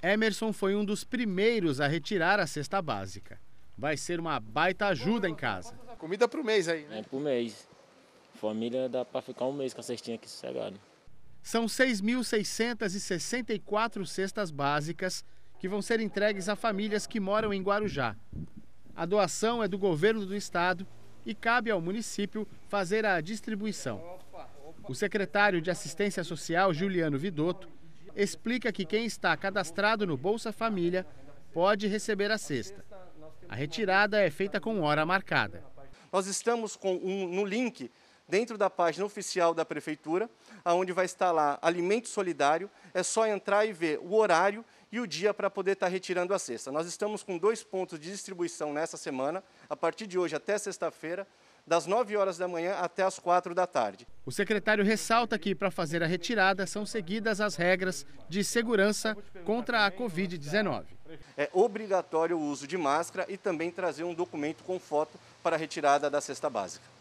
Emerson foi um dos primeiros a retirar a cesta básica. Vai ser uma baita ajuda em casa. Comida o mês aí, né? É o mês. Família dá para ficar um mês com a cestinha aqui sossegada. São 6.664 cestas básicas que vão ser entregues a famílias que moram em Guarujá. A doação é do governo do estado e cabe ao município fazer a distribuição. O secretário de Assistência Social, Juliano Vidotto, explica que quem está cadastrado no Bolsa Família pode receber a cesta. A retirada é feita com hora marcada. Nós estamos com um, no link dentro da página oficial da prefeitura, aonde vai estar lá alimento solidário. É só entrar e ver o horário e o dia para poder estar retirando a cesta. Nós estamos com dois pontos de distribuição nessa semana, a partir de hoje até sexta-feira das 9 horas da manhã até as 4 da tarde. O secretário ressalta que para fazer a retirada são seguidas as regras de segurança contra a Covid-19. É obrigatório o uso de máscara e também trazer um documento com foto para a retirada da cesta básica.